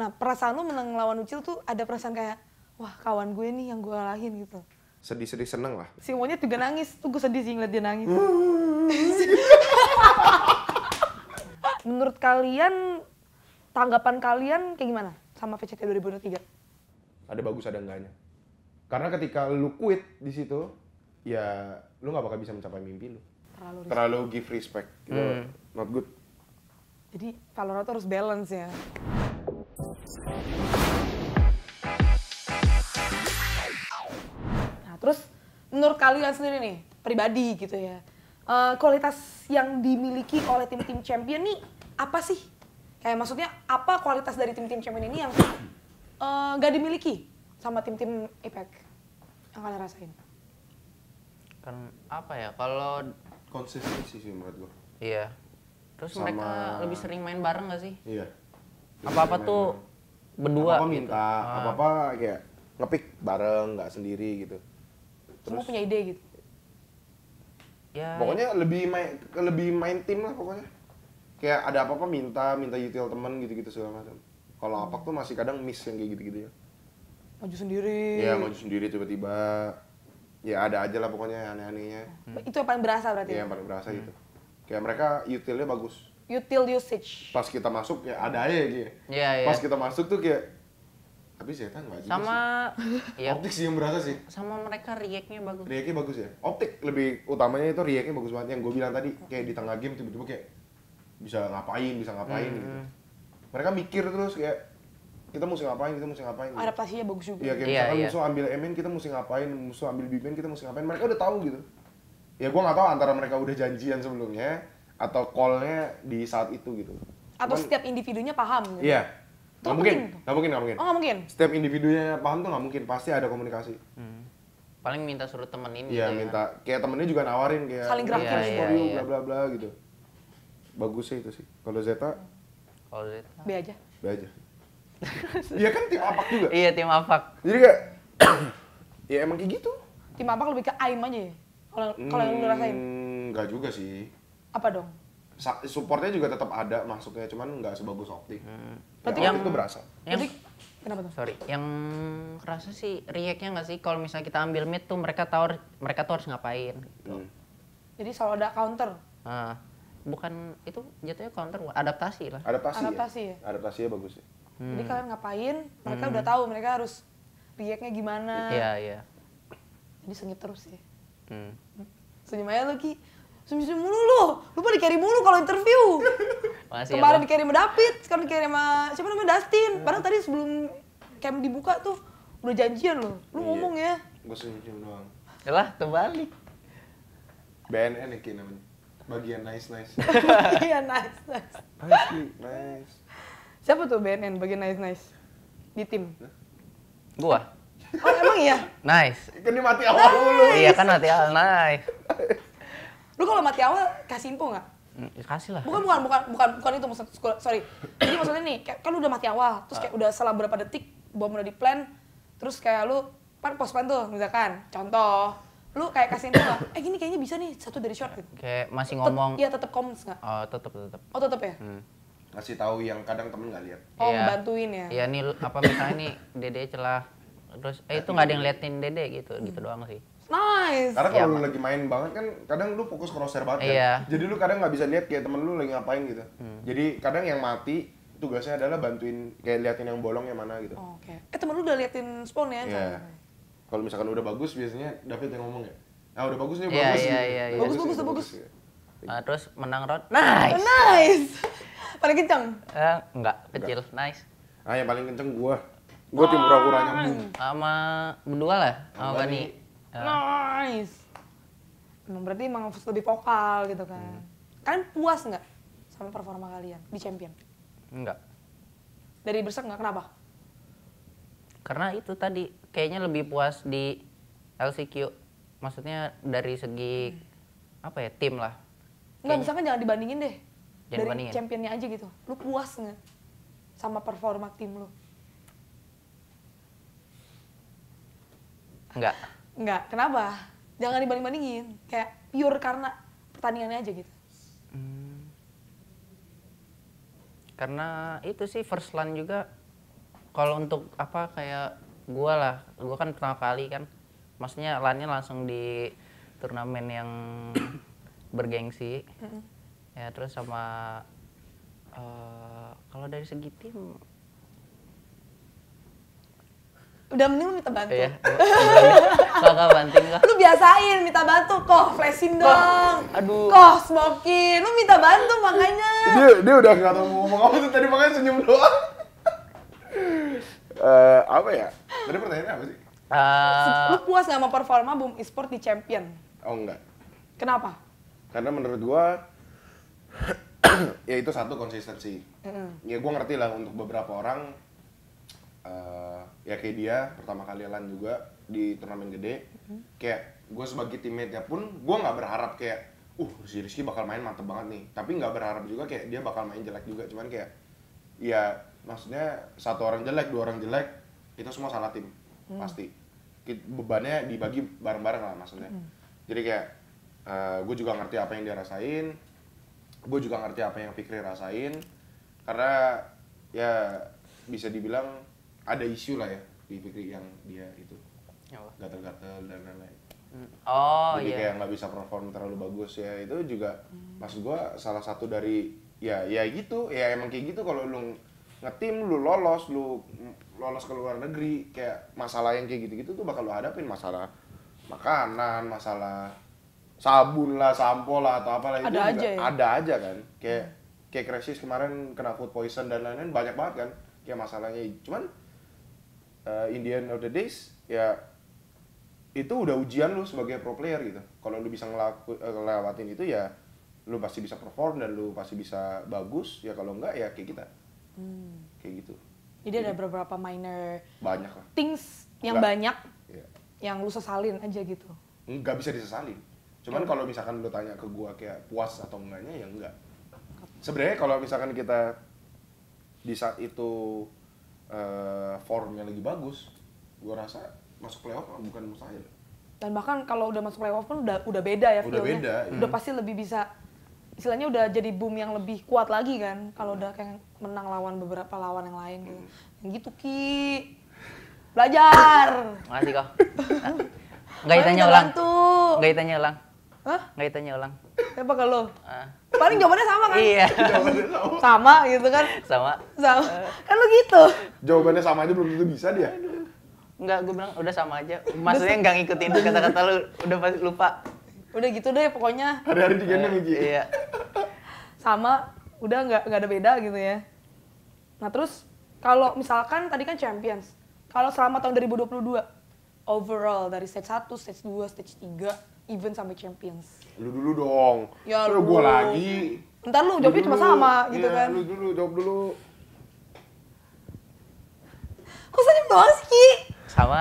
Nah perasaan lu menang lawan Ucil tuh ada perasaan kayak, wah kawan gue nih yang gue kalahin gitu. Sedih-sedih seneng lah. Si Monyet juga nangis, tuh gue sedih sih ngeliat dia nangis. Menurut kalian, tanggapan kalian kayak gimana sama VCT 2023? Ada bagus ada enggaknya. Karena ketika lu quit di situ, ya lu nggak bakal bisa mencapai mimpi lu. Terlalu, Terlalu give respect. Gitu. Hmm. Not good. Jadi Valorant harus balance ya. Nah, terus menurut kalian sendiri nih, pribadi gitu ya, uh, kualitas yang dimiliki oleh tim-tim champion nih apa sih? Kayak maksudnya apa kualitas dari tim-tim champion ini yang uh, eh, gak dimiliki sama tim-tim IPEC yang kalian rasain? Kan apa ya, kalau... Konsistensi sih menurut gue. Iya. Terus sama... mereka lebih sering main bareng gak sih? Iya. Apa-apa tuh berdua apa, gitu. minta gitu. Ah. apa apa kayak ngepick bareng nggak sendiri gitu terus Semua punya ide gitu ya pokoknya ya. lebih main lebih main tim lah pokoknya kayak ada apa apa minta minta util temen gitu gitu segala macam kalau hmm. apa tuh masih kadang miss yang kayak gitu gitu ya maju sendiri ya maju sendiri tiba-tiba ya ada aja lah pokoknya aneh-anehnya hmm. itu yang paling berasa berarti ya iya, yang paling berasa hmm. gitu kayak mereka utilnya bagus util usage. Pas kita masuk ya ada aja gitu. Iya, iya. Pas kita masuk tuh kayak tapi setan nggak juga sama sih. Iya. optik sih yang berasa sih sama mereka react-nya bagus React-nya bagus ya optik lebih utamanya itu react-nya bagus banget yang gue bilang tadi kayak di tengah game tiba-tiba kayak bisa ngapain bisa ngapain gitu. hmm. gitu mereka mikir terus kayak kita mesti ngapain kita mesti ngapain gitu. adaptasinya bagus juga iya kayak yeah, misalkan iya. musuh ambil emin kita mesti ngapain musuh ambil bimen kita mesti ngapain mereka udah tahu gitu ya gue nggak tahu antara mereka udah janjian sebelumnya atau callnya di saat itu gitu atau setiap individunya paham gitu? iya gak mungkin gitu? nggak mungkin nggak mungkin oh gak mungkin setiap individunya paham tuh nggak mungkin pasti ada komunikasi hmm. paling minta suruh temenin iya gitu ya. minta kan? kayak temennya juga nawarin kayak saling gerakin iya, iya, iya. bla bla bla gitu bagus sih itu sih kalau Zeta kalau Zeta B aja B aja iya kan tim apak juga iya tim apak jadi kayak ya emang kayak gitu tim apak lebih ke aim aja ya kalau kalau yang lu rasain enggak hmm, juga sih apa dong supportnya juga tetap ada masuknya cuman nggak sebagus Opti hmm. ya, yang itu berasa yang, Jadi, kenapa tuh sorry yang kerasa sih reactnya nggak sih kalau misalnya kita ambil mid tuh mereka tahu mereka tuh harus ngapain gitu. hmm. Jadi selalu ada counter. Nah, bukan itu jatuhnya counter adaptasi lah. Adaptasi. Ya? Adaptasi ya. ya? Adaptasinya bagus sih ya. Hmm. Jadi kalian ngapain? Mereka hmm. udah tahu mereka harus reactnya gimana. Iya iya. Jadi sengit terus sih. Hmm. Senyum aja lagi senyum mulu lu. Lu pada carry mulu kalau interview. Makasih ya, Kemarin ya, di carry sama David, sekarang di carry sama siapa namanya Dustin. Padahal tadi sebelum camp dibuka tuh udah janjian lo. Lu iya. ngomong ya. Gue senyum doang. Yalah, terbalik. BNN ya Ki namanya. Bagian nice nice. Iya nice nice. Nice, nice. Siapa tuh BNN bagian nice nice? Di tim. Gua. Oh emang iya? Nice. Kan mati awal nice. dulu. Iya kan mati awal, nice. Lu kalau mati awal kasih info nggak? Hmm, ya, kasih lah. Bukan, bukan, bukan, bukan, bukan itu maksud sorry. Jadi maksudnya nih, kayak, kan lu udah mati awal, terus kayak udah salah berapa detik, bom udah di plan, terus kayak lu, pan post plan tuh, misalkan, contoh, lu kayak kasih info nggak? Eh gini kayaknya bisa nih, satu dari short. Gitu. Kayak masih ngomong. Iya tetap comments nggak? Oh tetap, tetap. Oh tetap ya? Hmm ngasih tahu yang kadang temen nggak lihat. Oh, ya. bantuin ya. Iya nih apa misalnya nih Dede celah terus eh itu nggak ada yang liatin Dede gitu, gitu hmm. gitu doang sih. Nice. Karena kalau ya, lu lagi main banget kan kadang lu fokus crosshair banget kan. Iya. Jadi lu kadang nggak bisa lihat kayak temen lu lagi ngapain gitu. Hmm. Jadi kadang yang mati tugasnya adalah bantuin kayak liatin yang bolong yang mana gitu. Oke. Okay. Eh temen lu udah liatin spawn ya? Iya. Yeah. Kan? Kalau misalkan udah bagus biasanya David yang ngomong ya. Ah udah bagus nih, yeah, bagus. Iya, iya, iya. Bagus, bagus, bagus. bagus. Uh, terus menang round. Nice. Nice. paling kenceng? Eh, uh, enggak, kecil. Enggak. Nice. Ah, yang paling kenceng gua. Gua tim pura-puranya. Sama berdua lah, sama Bani. Iya. nice emang berarti emang lebih vokal gitu kan hmm. kalian puas nggak sama performa kalian di champion enggak dari bersek nggak kenapa karena itu tadi kayaknya lebih puas di LCQ maksudnya dari segi hmm. apa ya tim lah nggak misalkan jangan dibandingin deh jangan dari bandingin. championnya aja gitu lu puas nggak sama performa tim lu Enggak. Enggak, kenapa? Jangan dibanding-bandingin. Kayak pure karena pertandingannya aja gitu. Hmm. Karena itu sih first line juga kalau untuk apa kayak gue lah, gue kan pertama kali kan. Maksudnya lannya langsung di turnamen yang bergengsi. Mm -hmm. Ya terus sama uh, kalau dari segi tim udah mending lu minta bantu. Iya. Kakak iya. banting lah. Lu biasain minta bantu kok, flashin dong. Aduh. Kok smoking, lu minta bantu makanya. Dia dia udah nggak tahu mau ngomong apa tuh tadi makanya senyum doang. Eh apa ya? Tadi pertanyaannya apa sih? Uh, lu puas gak sama performa Boom Esport di Champion? Oh enggak. Kenapa? Karena menurut gua ya itu satu konsistensi. Mm -hmm. Ya gua ngerti lah untuk beberapa orang uh, ya kayak dia pertama kali Elan juga di turnamen gede mm-hmm. kayak gue sebagai teammate nya pun gue nggak berharap kayak uh si Rizky bakal main mantep banget nih tapi nggak berharap juga kayak dia bakal main jelek juga cuman kayak ya maksudnya satu orang jelek dua orang jelek kita semua salah tim mm. pasti bebannya dibagi bareng-bareng lah maksudnya mm. jadi kayak uh, eh, gue juga ngerti apa yang dia rasain gue juga ngerti apa yang Fikri rasain karena ya bisa dibilang ada isu lah ya di Fikri yang dia itu gatel-gatel dan lain-lain. Hmm. Oh Jadi iya. kayak nggak bisa perform terlalu bagus ya itu juga hmm. maksud gua salah satu dari ya ya gitu ya emang kayak gitu kalau lu ngetim lu lolos lu lolos ke luar negeri kayak masalah yang kayak gitu-gitu tuh bakal lu hadapin masalah makanan masalah sabun lah sampo lah atau apalah ada itu aja ya? ada aja kan kayak kayak krisis kemarin kena food poison dan lain-lain banyak banget kan kayak masalahnya cuman uh, in the end of the days ya itu udah ujian lu sebagai pro player gitu kalau lu bisa ngelaku, eh, ngelewatin itu ya lu pasti bisa perform dan lu pasti bisa bagus ya kalau enggak ya kayak kita hmm. kayak gitu jadi, jadi ada beberapa minor banyak lah things yang enggak. banyak yeah. yang lu sesalin aja gitu nggak bisa disesalin cuman iya. kalau misalkan lu tanya ke gua kayak puas atau enggaknya ya enggak sebenarnya kalau misalkan kita di saat itu uh, formnya lagi bagus, gue rasa masuk playoff bukan mustahil. Dan bahkan kalau udah masuk playoff pun udah udah beda ya udah feel beda, Udah udah iya. pasti lebih bisa istilahnya udah jadi boom yang lebih kuat lagi kan kalau udah kayak menang lawan beberapa lawan yang lain gitu. Hmm. Gitu Ki. Belajar. Makasih kok. Enggak ditanya ulang. Enggak ditanya ulang. Hah? Nggak ditanya ulang. Siapa kalau ah. Paling jawabannya sama kan? Iya. sama. gitu kan? Sama. Sama. Eh. Kan lo gitu. Jawabannya sama aja belum tentu bisa dia. Enggak, gue bilang udah sama aja. Maksudnya nggak ngikutin kata-kata lu, udah pasti lupa. Udah gitu deh pokoknya. Hari-hari di gendong gitu. Iya. sama, udah nggak nggak ada beda gitu ya. Nah terus kalau misalkan tadi kan Champions, kalau selama tahun 2022 overall dari stage 1, stage 2, stage 3 even sampai Champions. Lu dulu dong. Ya lu. gue lagi. Ntar lu jawabnya cuma sama gitu kan. Iya, lu dulu jawab dulu. Kok senyum doang sih Ki? Sama.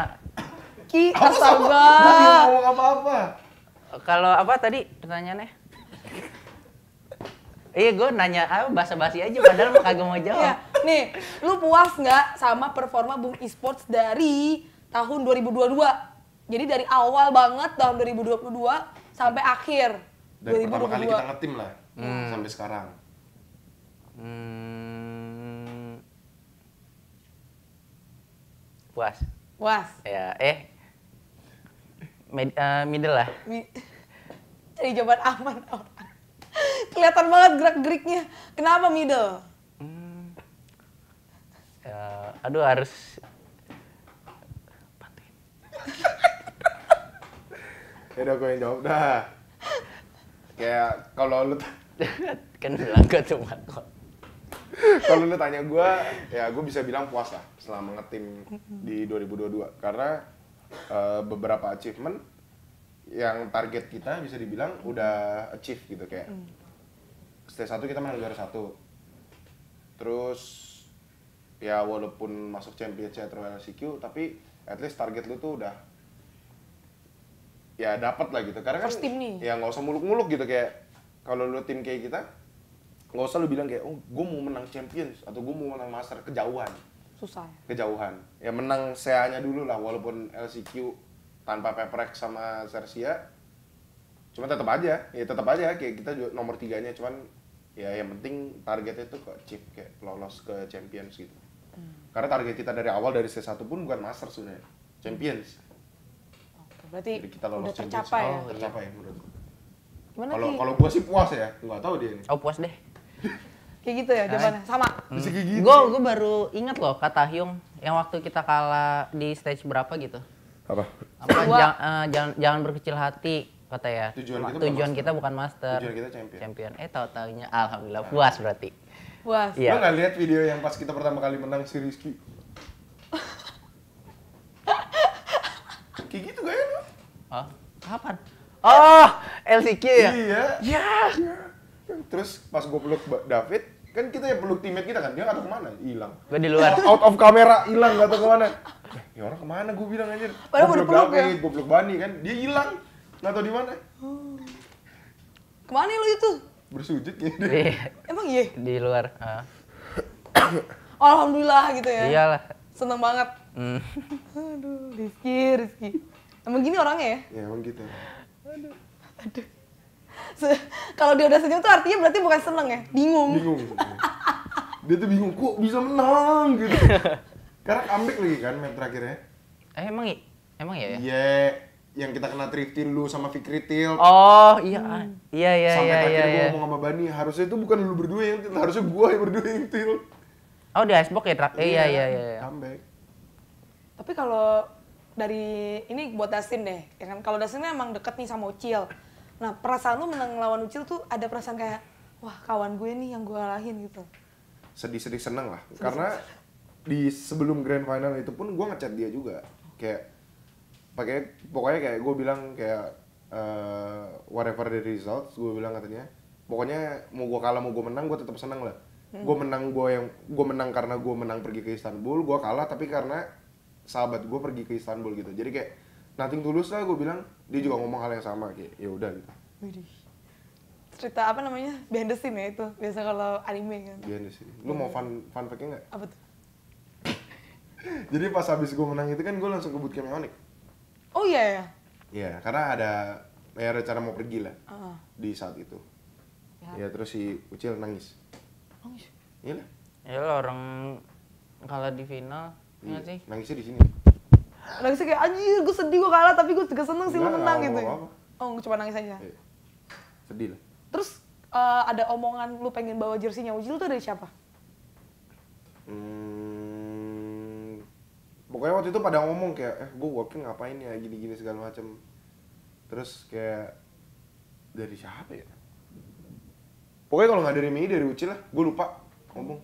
Ki, astaga. Gue ngomong apa-apa. Kalau apa tadi pertanyaannya? Iya, gue nanya apa ah, basa-basi aja padahal lu kagak mau iya, jawab. Ya, nih, lu puas nggak sama performa Bung Esports dari tahun 2022? Jadi dari awal banget tahun 2022 sampai akhir dari 2022. pertama kali kita ngetim lah hmm. sampai sekarang. Hmm. Puas. Puas. Ya, eh Med, uh, middle lah. Cari jawaban aman Kelihatan banget gerak-geriknya. Kenapa middle? Hmm. Uh, aduh harus bantuin ya udah gue yang jawab dah kayak kalau lu kan bilang gue kok kalau lu tanya gue ya gue bisa bilang puas lah selama ngetim di 2022 karena uh, beberapa achievement yang target kita bisa dibilang udah achieve gitu kayak mm. stage satu kita menang juara satu terus ya walaupun masuk championship atau LCQ tapi at least target lu tuh udah ya dapat lah gitu karena First kan ya nggak usah muluk-muluk gitu kayak kalau lu tim kayak kita nggak usah lu bilang kayak oh gue mau menang champions atau gue mau menang master kejauhan susah ya? kejauhan ya menang sea nya dulu lah walaupun LCQ tanpa Peprek sama Sersia cuma tetap aja ya tetap aja kayak kita juga nomor tiganya cuman ya yang penting targetnya itu ke chip kayak lolos ke champions gitu hmm. karena target kita dari awal dari C1 pun bukan master sebenarnya champions Berarti Jadi kita lolos udah tercapai ya? Oh, tercapai iya. Kalau kalau gue sih puas ya, nggak tahu dia ini. Oh puas deh. kayak gitu ya jawabannya, eh, sama. Hmm. Bisa kayak gitu. Gue gue baru inget loh kata Hyung yang waktu kita kalah di stage berapa gitu. Apa? Apa jangan, uh, eh, jangan jangan berkecil hati kata ya. Tujuan kita, tujuan bukan, kita bukan master. Tujuan kita champion. Champion. Eh tahu tahunya alhamdulillah puas berarti. Puas. ya. Lo nggak lihat video yang pas kita pertama kali menang si Rizky? kayak gitu gak kan? Hah? Kapan? Oh, ah, LCK ya? Iya. Ya. ya. Terus pas gue peluk David, kan kita ya peluk teammate kita kan, dia gak tau kemana, hilang. Gue di luar. Out of camera, hilang gak tau kemana. Eh, ya orang kemana gue bilang aja. Padahal gue peluk ya. David, ya? gue peluk Bani kan, dia hilang. Gak tau di mana. Oh. Kemana lu itu? Bersujud ya. Emang iya? Di luar. Uh. Alhamdulillah gitu ya. Iyalah. Seneng banget. Hmm. Aduh, Rizky, Rizky. Emang gini orangnya ya? Ya emang gitu. Aduh. Aduh. Kalau dia udah senyum tuh artinya berarti bukan seneng ya? Bingung. Bingung. dia tuh bingung kok bisa menang gitu. Karena comeback lagi kan main terakhirnya. Eh emang emang ya? ya? Iya. Yeah. Yang kita kena thrifting lu sama Fikri Til. Oh iya hmm. Ah, iya iya Sampai iya, iya, gue mau iya. ngomong sama Bani, harusnya itu bukan lu berdua yang til, harusnya gue yang berdua yang til. Oh di Icebox ya? Trak? Eh, iya, iya, iya iya iya. Comeback. Tapi kalau dari ini buat Dustin deh, ya kan? Kalau Dustin kan emang deket nih sama Ucil. Nah, perasaan lu menang lawan Ucil tuh ada perasaan kayak, wah kawan gue nih yang gue alahin gitu. Sedih-sedih seneng lah, Sedih karena di sebelum grand final itu pun gue ngechat dia juga, kayak pakai pokoknya kayak gue bilang kayak uh, whatever the results, gue bilang katanya, pokoknya mau gue kalah mau gue menang gue tetap seneng lah. Hmm. Gue menang gue yang gue menang karena gue menang pergi ke Istanbul, gue kalah tapi karena sahabat gue pergi ke Istanbul gitu jadi kayak nothing tulus lah gue bilang dia juga ngomong hal yang sama kayak ya udah gitu cerita apa namanya behind the scene ya itu biasa kalau anime kan behind the scene lu mau fun fun fact nggak apa tuh jadi pas habis gue menang itu kan gue langsung ke bootcamp oh iya ya iya karena ada ya rencana mau pergi lah uh. di saat itu ya. ya terus si Ucil nangis nangis iya lah ya orang kalah di final Iya. Nangisnya di sini. Nangisnya kayak anjir gue sedih gue kalah tapi gue juga seneng sih lo menang gitu. Oh, gue Oh cuma nangis aja. Iya. Sedih lah. Terus eh, ada omongan lu pengen bawa jersinya Ujil tuh dari siapa? Hmm, pokoknya waktu itu pada ngomong kayak eh gue working ngapain ya gini-gini segala macem. Terus kayak dari siapa ya? Pokoknya kalau nggak dari Mei dari Ucil lah, gue lupa ngomong.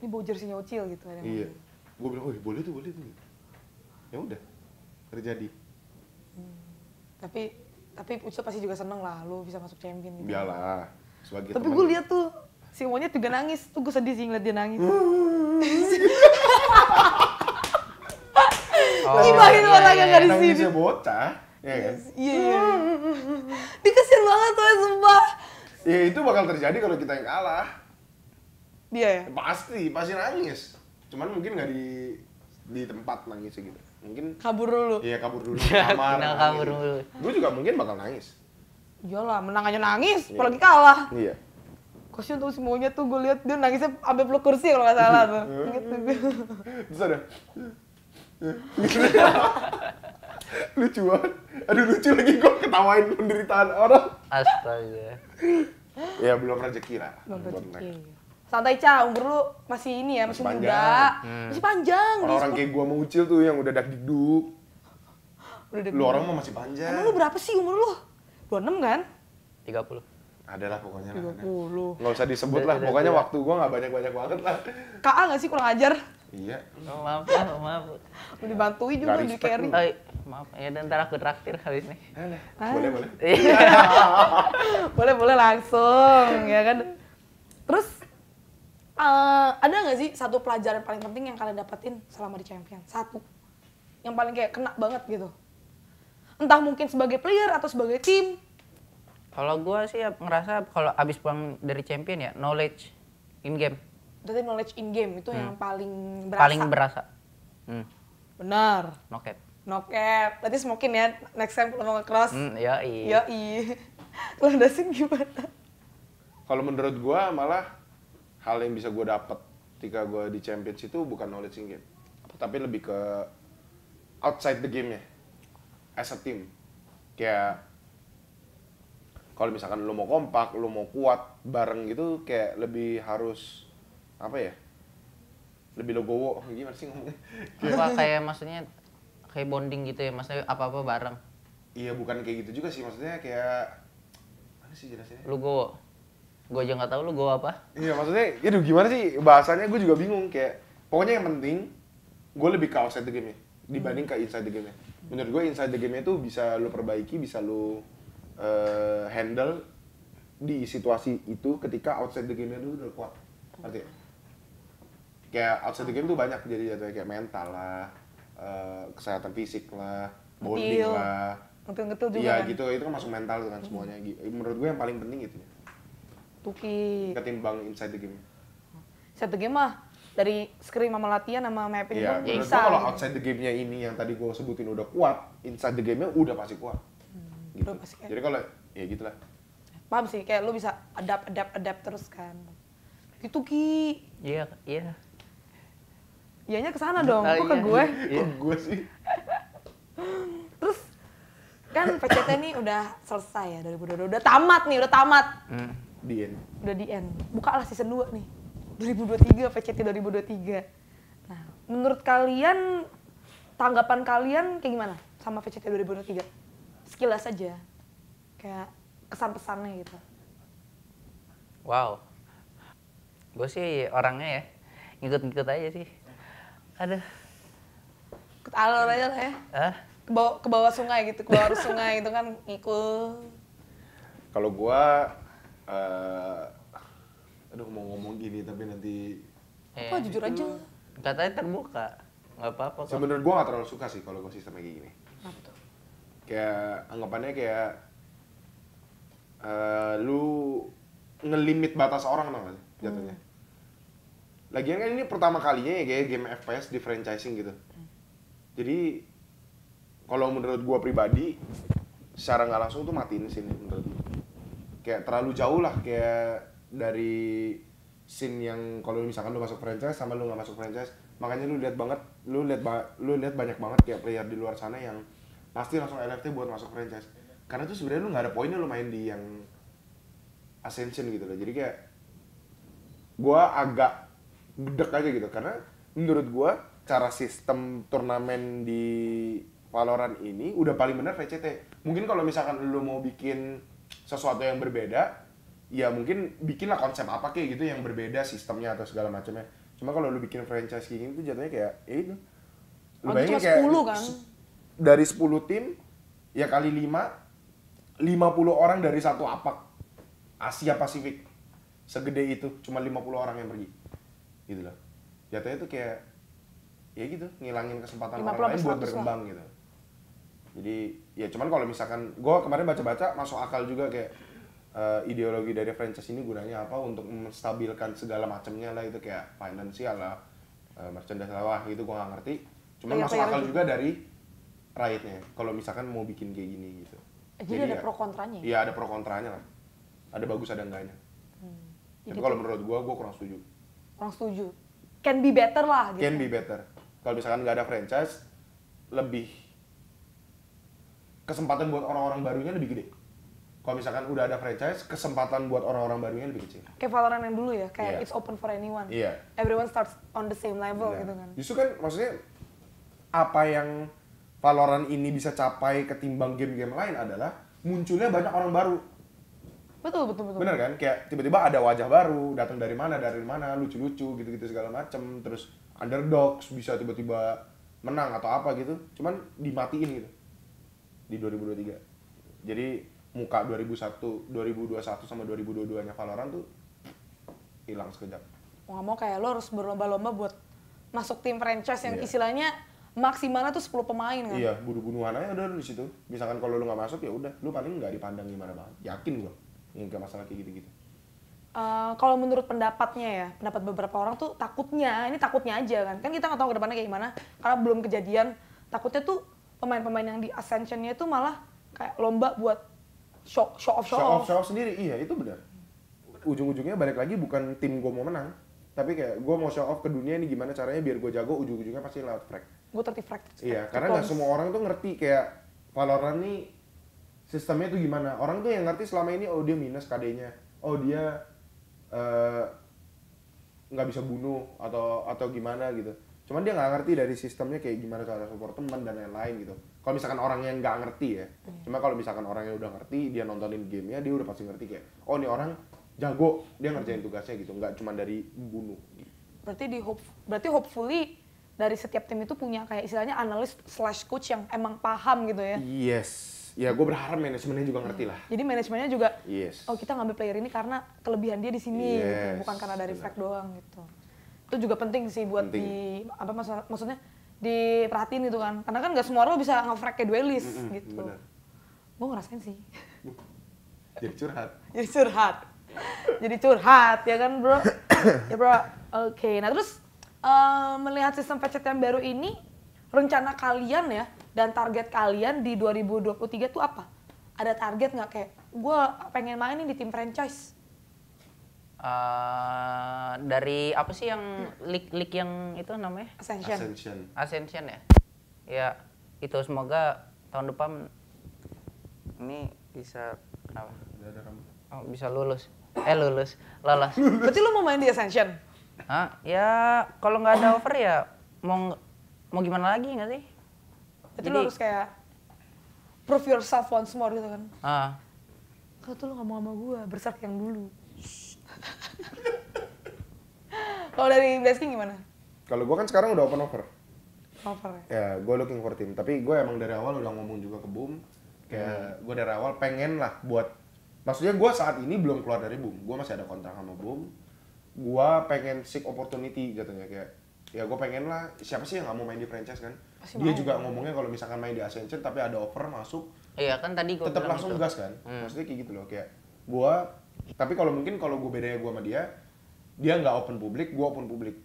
Ini bawa jersinya Ucil gitu ada. Iya gue bilang oh boleh tuh boleh tuh ya udah terjadi hmm. tapi tapi Ucil pasti juga seneng lah lu bisa masuk champion gitu. Biarlah. Sebagai tapi gue lihat tuh si Monyet juga nangis tuh gue sedih sih ngeliat dia nangis. oh, Gibahin iya, orang yang iya, gak di iya. bocah. Iya kan? Iya. iya. iya. dia kesian banget tuh sumpah. Iya itu bakal terjadi kalau kita yang kalah. Dia ya? Pasti, pasti nangis cuman mungkin nggak di di tempat nangis gitu mungkin kabur dulu iya kabur dulu kamar nah, kabur dulu gue juga mungkin bakal nangis iyalah menang aja nangis iya. apalagi kalah iya kasian tuh semuanya tuh gue lihat dia nangisnya sampai peluk kursi kalau nggak salah tuh gitu bisa deh lucu banget aduh lucu lagi gue ketawain penderitaan orang astaga ya belum rezeki lah belum rezeki santai ca umur lu masih ini ya masih, masih muda hmm. masih panjang orang, -orang kayak gua mau ucil tuh yang udah dakdikduk udah dakdikduk. lu orang mah masih panjang emang lu berapa sih umur lu 26 kan 30 adalah pokoknya 30 puluh nggak usah disebut lah pokoknya waktu gua nggak banyak banyak banget lah KA nggak sih kurang ajar iya oh, maaf oh, maaf udah dibantuin juga di carry oh, maaf ya dan ntar aku traktir kali nih eh, boleh boleh boleh iya. boleh boleh langsung ya kan terus uh, ada nggak sih satu pelajaran paling penting yang kalian dapetin selama di champion satu yang paling kayak kena banget gitu entah mungkin sebagai player atau sebagai tim kalau gue sih ya ngerasa kalau abis pulang dari champion ya knowledge in game berarti knowledge in game itu hmm. yang paling berasa paling berasa hmm. benar no cap no cap berarti semakin ya next time kalau mau nge-cross hmm, yoi yoi lo sih gimana kalau menurut gue malah hal yang bisa gue dapet ketika gue di Champions itu bukan knowledge in game tapi lebih ke outside the game ya as a team kayak kalau misalkan lo mau kompak lo mau kuat bareng gitu kayak lebih harus apa ya lebih logowo gimana sih ngomongnya apa kayak maksudnya kayak bonding gitu ya maksudnya apa apa bareng iya bukan kayak gitu juga sih maksudnya kayak mana sih jelasnya logowo gue aja nggak tahu lu gue apa iya maksudnya ya gimana sih bahasanya gue juga bingung kayak pokoknya yang penting gue lebih ke outside the game ya dibanding ke inside the game menurut gue inside the game itu bisa lo perbaiki bisa lo uh, eh, handle di situasi itu ketika outside the game itu udah kuat artinya kayak outside the game tuh banyak jadi jatuhnya kayak mental lah uh, kesehatan fisik lah bonding lah ngetul-ngetul juga iya kan? gitu itu kan masuk mental dengan kan semuanya menurut gue yang paling penting itu ya Tuki. Ketimbang inside the game. Inside the game mah dari skrim sama latihan sama mapping yeah, pun bisa. kalau outside the game-nya ini yang tadi gue sebutin udah kuat, inside the game-nya udah pasti kuat. Hmm, gitu. Pasti kayak... Jadi kalau ya gitulah. Paham sih, kayak lu bisa adapt, adapt, adapt terus kan. tuki Ki. Iya, yeah, iya. Yeah. Ianya kesana dong, ah, kok ke iya. gue? Iya. Kok gue sih? terus kan PCT ini udah selesai ya udah, udah tamat nih, udah tamat. Hmm di end udah di end bukalah season 2 nih 2023 PCT 2023 nah menurut kalian tanggapan kalian kayak gimana sama VCT 2023 sekilas saja kayak kesan pesannya gitu wow gue sih orangnya ya ngikut-ngikut aja sih ada ikut alur aja lah ya Hah? ke bawah, ke bawah sungai gitu ke bawah sungai itu kan ngikut kalau gue uh, aduh mau ngomong gini tapi nanti eh, jujur gitu. aja katanya terbuka nggak apa-apa sebenarnya gue gak terlalu suka sih kalau gue sistemnya kayak gini Kenapa kayak anggapannya kayak uh, lu ngelimit batas orang dong hmm. jatuhnya hmm. Lagian kan ini pertama kalinya ya kayak game FPS di franchising gitu. Hmm. Jadi kalau menurut gua pribadi secara nggak langsung tuh matiin sini menurut gua kayak terlalu jauh lah kayak dari scene yang kalau misalkan lu masuk franchise sama lu nggak masuk franchise makanya lu lihat banget lu lihat ba lu lihat banyak banget kayak player di luar sana yang pasti langsung LFT buat masuk franchise karena tuh sebenarnya lu nggak ada poinnya lu main di yang ascension gitu loh jadi kayak gua agak bedek aja gitu karena menurut gua cara sistem turnamen di Valorant ini udah paling benar VCT mungkin kalau misalkan lu mau bikin sesuatu yang berbeda ya mungkin bikinlah konsep apa kayak gitu yang berbeda sistemnya atau segala macamnya cuma kalau lu bikin franchise kayak tuh jatuhnya kayak ya itu lu bayangin kayak 10, kan? dari 10 tim ya kali 5 50 orang dari satu apak Asia Pasifik segede itu cuma 50 orang yang pergi gitu loh jatuhnya itu kayak ya gitu ngilangin kesempatan orang lain buat berkembang lah. gitu jadi ya cuman kalau misalkan gue kemarin baca-baca masuk akal juga kayak uh, ideologi dari franchise ini gunanya apa untuk menstabilkan segala macamnya lah itu kayak finansial lah uh, merchandise lah wah gitu gue gak ngerti cuman Ayah, masuk iya, akal iya. juga dari rakyatnya kalau misalkan mau bikin kayak gini gitu eh, jadi, jadi ada ya, pro kontranya ya? iya ada pro kontranya lah ada bagus ada enggaknya hmm. tapi kalau menurut gue gue kurang setuju kurang setuju can be better lah gitu can be better kalau misalkan nggak ada franchise lebih kesempatan buat orang-orang barunya lebih gede kalau misalkan udah ada franchise, kesempatan buat orang-orang barunya lebih kecil. Kayak Valorant yang dulu ya, kayak yeah. it's open for anyone. Iya. Yeah. Everyone starts on the same level yeah. gitu kan. Justru kan maksudnya apa yang Valorant ini bisa capai ketimbang game-game lain adalah munculnya banyak orang baru. Betul, betul, betul. Bener kan? Kayak tiba-tiba ada wajah baru, datang dari mana, dari mana, lucu-lucu gitu-gitu segala macem. Terus underdogs bisa tiba-tiba menang atau apa gitu. Cuman dimatiin gitu di 2023 jadi muka 2001 2021 sama 2022 nya Valorant tuh hilang sekejap mau mau kayak lo harus berlomba-lomba buat masuk tim franchise yang yeah. istilahnya maksimalnya tuh 10 pemain kan iya bunuh-bunuhan aja udah di situ misalkan kalau lo nggak masuk ya udah lo paling nggak dipandang gimana banget yakin gua nggak masalah kayak gitu-gitu Uh, kalau menurut pendapatnya ya, pendapat beberapa orang tuh takutnya, ini takutnya aja kan. Kan kita nggak tahu ke depannya kayak gimana, karena belum kejadian. Takutnya tuh pemain-pemain yang di ascensionnya itu malah kayak lomba buat show, show off show, show off. show off sendiri iya itu benar ujung-ujungnya balik lagi bukan tim gue mau menang tapi kayak gue mau show off ke dunia ini gimana caranya biar gue jago ujung-ujungnya pasti lewat frag gue tertip tertifrag iya eh, karena nggak semua orang tuh ngerti kayak Valorant nih sistemnya tuh gimana orang tuh yang ngerti selama ini oh dia minus KD-nya oh dia eh, nggak uh, bisa bunuh atau atau gimana gitu cuman dia nggak ngerti dari sistemnya kayak gimana cara support teman dan lain-lain gitu kalau misalkan orang yang nggak ngerti ya hmm. cuma kalau misalkan orang yang udah ngerti dia nontonin gamenya dia udah pasti ngerti kayak oh ini orang jago dia ngerjain tugasnya gitu nggak cuma dari bunuh berarti di hope berarti hopefully dari setiap tim itu punya kayak istilahnya analis slash coach yang emang paham gitu ya yes ya gue berharap manajemennya juga ngerti lah. Jadi manajemennya juga, yes. oh kita ngambil player ini karena kelebihan dia di sini, gitu. yes. bukan karena dari fact doang gitu itu juga penting sih buat penting. di apa maksud, maksudnya diperhatiin gitu kan karena kan nggak semua orang bisa ngefrag kayak duelis mm -hmm, gitu gue ngerasain sih jadi curhat jadi curhat jadi curhat ya kan bro ya bro oke okay. nah terus uh, melihat sistem pecet yang baru ini rencana kalian ya dan target kalian di 2023 tuh apa ada target nggak kayak gue pengen main nih di tim franchise Uh, dari apa sih yang leak leak yang itu namanya Ascension Ascension, Ascension ya ya itu semoga tahun depan ini bisa kenapa oh, bisa lulus eh lulus lolos berarti lu mau main di Ascension Hah? ya kalau nggak ada over ya mau mau gimana lagi nggak sih berarti lu harus kayak prove yourself once more gitu kan ah uh. kalau tuh lu nggak mau sama gue berserk yang dulu Kalau dari Blessing gimana? Kalau gue kan sekarang udah open offer. Offer ya? Ya, gue looking for team. Tapi gue emang dari awal udah ngomong juga ke Boom. Kayak hmm. gue dari awal pengen lah buat... Maksudnya gue saat ini belum keluar dari Boom. Gue masih ada kontrak sama Boom. Gue pengen seek opportunity gitu ya. Kayak ya gue pengen lah siapa sih yang gak mau main di franchise kan Masih dia mau. juga ngomongnya kalau misalkan main di Ascension tapi ada offer masuk iya kan tadi gue tetap langsung gitu. gas kan hmm. maksudnya kayak gitu loh kayak gue tapi kalau mungkin kalau gue bedanya gue sama dia dia nggak open publik gue open publik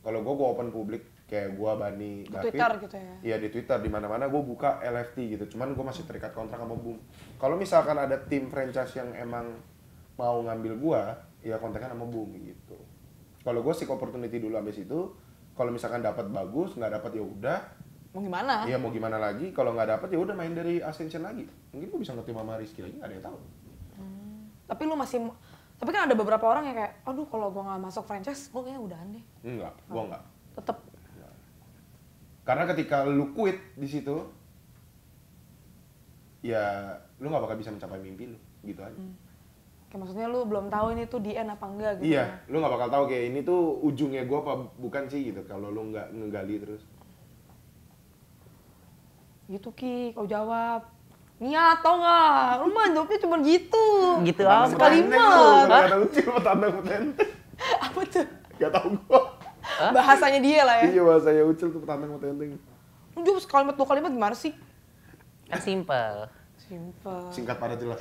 kalau gue gue open publik kayak gue Bani di David Twitter gitu ya iya di Twitter di mana mana gue buka LFT gitu cuman gue masih terikat kontrak sama Boom kalau misalkan ada tim franchise yang emang mau ngambil gue ya kontaknya sama Boom gitu kalau gue sih opportunity dulu abis itu kalau misalkan dapat bagus nggak dapat ya udah mau gimana? Iya mau gimana lagi? Kalau nggak dapet ya udah main dari Ascension lagi. Mungkin gue bisa ngerti sama Rizky lagi, nggak ada yang tahu tapi lu masih tapi kan ada beberapa orang yang kayak aduh kalau gua nggak masuk franchise gua kayak udahan deh enggak gua nggak tetap karena ketika lu quit di situ ya lu nggak bakal bisa mencapai mimpi lu gitu aja hmm. kayak maksudnya lu belum tahu ini tuh di end apa enggak gitu iya ya. lu nggak bakal tahu kayak ini tuh ujungnya gua apa bukan sih gitu kalau lu nggak ngegali terus gitu ki kau jawab Iya, tau nggak? Lu mah jawabnya cuma gitu. Gitu apa? Sekalimat. Gak lucu, tanda kutenteng. apa tuh? Gak tau gua. Bahasanya dia lah ya? Iya, bahasanya ucil tuh tanda kutenteng. Lu jawab sekalimat dua kalimat gimana sih? Kan simple. Simple. Singkat parah iya. jelas.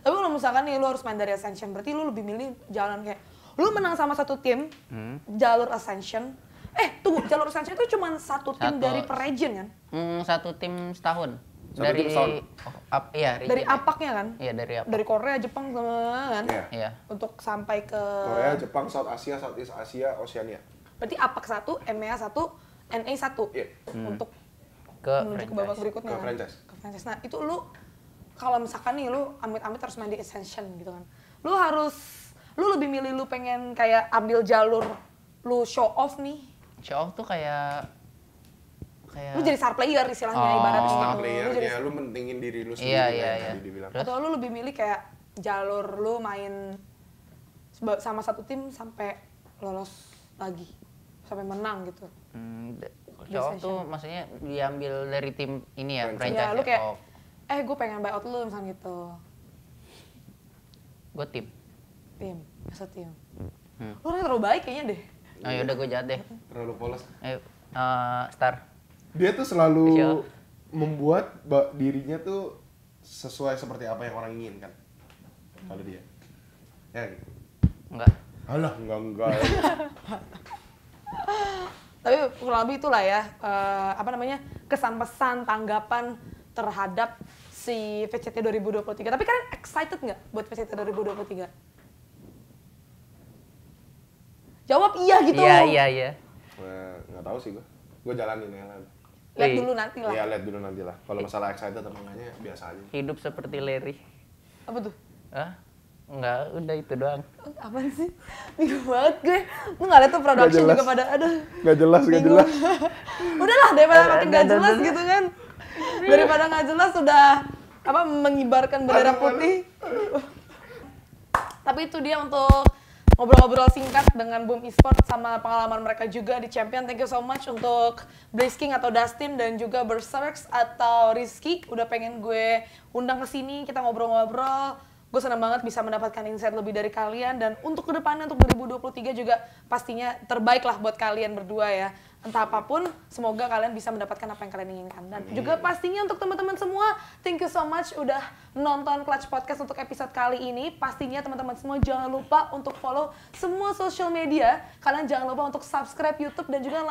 Tapi kalau misalkan nih lu harus main dari Ascension, berarti lu lebih milih jalan kayak lu menang sama satu tim, hmm. jalur Ascension, Eh, tunggu, jalur sensei itu cuma satu tim satu, dari per region kan? Mm, satu tim setahun. Satu dari tim setahun. Oh, ap, iya, region, dari ya. apaknya kan? Iya, dari apak. Dari Korea, Jepang sama kan? Iya. Yeah. Untuk sampai ke Korea, Jepang, South Asia, Southeast Asia, Oceania. Berarti apak satu, EMEA satu, NA satu. Iya. Hmm. Untuk ke menuju ke babak berikutnya. Ke kan? franchise. Ke franchise. Nah, itu lu kalau misalkan nih lu amit-amit harus main di Ascension gitu kan. Lu harus lu lebih milih lu pengen kayak ambil jalur lu show off nih show tuh kayak kayak lu jadi star player istilahnya oh. ibaratnya star player lu, jadi... lu mendingin diri lu iya, sendiri iya, kan, iya, iya. dibilang Terus? atau lu lebih milih kayak jalur lu main sama satu tim sampai lolos lagi sampai menang gitu hmm, cowok tuh maksudnya diambil dari tim ini ya franchise ya, iya, lu kayak oh. eh gue pengen buyout lu misalnya gitu gue tim tim masa tim hmm. lu terlalu baik kayaknya deh Oh ya udah gue jahat deh. Terlalu polos. Ayo, uh, eh, eh, star. Dia tuh selalu membuat dirinya tuh sesuai seperti apa yang orang inginkan. Kalau dia. Ya gitu. Enggak. Alah, enggak enggak. Tapi kurang lebih itulah ya, uh, apa namanya, kesan-pesan, tanggapan terhadap si VCT 2023. Tapi kalian excited nggak buat VCT 2023? jawab iya gitu iya iya iya nggak tahu sih gue gue jalanin ya lihat dulu nanti lah iya lihat dulu nanti lah kalau masalah excited atau enggaknya biasa aja hidup seperti Larry apa tuh Hah? Enggak, udah itu doang. Apaan sih? Bingung banget gue. Lu nggak lihat tuh production juga pada, aduh. Gak jelas, nggak gak jelas. Udahlah, daripada makin gak jelas gitu kan. Daripada gak jelas sudah apa mengibarkan bendera putih. Tapi itu dia untuk ngobrol-ngobrol singkat dengan Boom Esports sama pengalaman mereka juga di Champion. Thank you so much untuk Blaze King atau Dustin dan juga Berserks atau Rizky. Udah pengen gue undang ke sini, kita ngobrol-ngobrol gue senang banget bisa mendapatkan insight lebih dari kalian dan untuk kedepannya untuk 2023 juga pastinya terbaik lah buat kalian berdua ya entah apapun semoga kalian bisa mendapatkan apa yang kalian inginkan dan juga pastinya untuk teman-teman semua thank you so much udah nonton Clutch Podcast untuk episode kali ini pastinya teman-teman semua jangan lupa untuk follow semua social media kalian jangan lupa untuk subscribe YouTube dan juga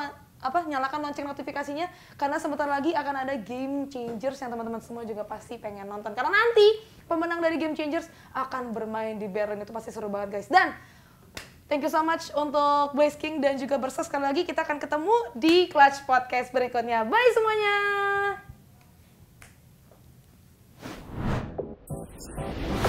apa nyalakan lonceng notifikasinya karena sebentar lagi akan ada game changers yang teman-teman semua juga pasti pengen nonton karena nanti pemenang dari game changers akan bermain di Berlin itu pasti seru banget guys dan thank you so much untuk Blaze King dan juga Bersa sekali lagi kita akan ketemu di Clutch Podcast berikutnya bye semuanya